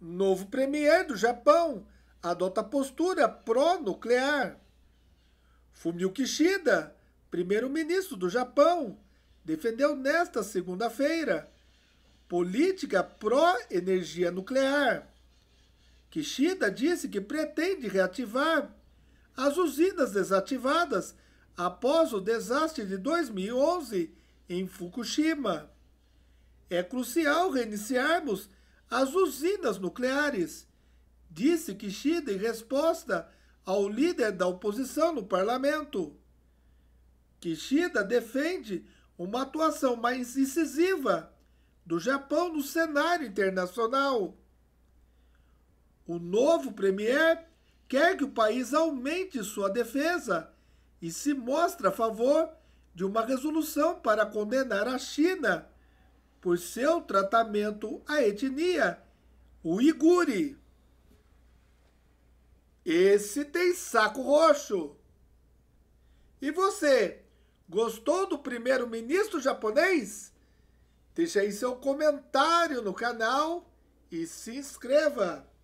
Novo premier do Japão adota postura pró-nuclear. Fumio Kishida, primeiro-ministro do Japão, defendeu nesta segunda-feira política pró-energia nuclear. Kishida disse que pretende reativar as usinas desativadas após o desastre de 2011 em Fukushima. É crucial reiniciarmos as usinas nucleares. Disse Kishida em resposta ao líder da oposição no parlamento. Kishida defende uma atuação mais incisiva do Japão no cenário internacional. O novo premier quer que o país aumente sua defesa e se mostra a favor de uma resolução para condenar a China por seu tratamento à etnia uigure. Esse tem saco roxo. E você, gostou do primeiro-ministro japonês? Deixe aí seu comentário no canal e se inscreva.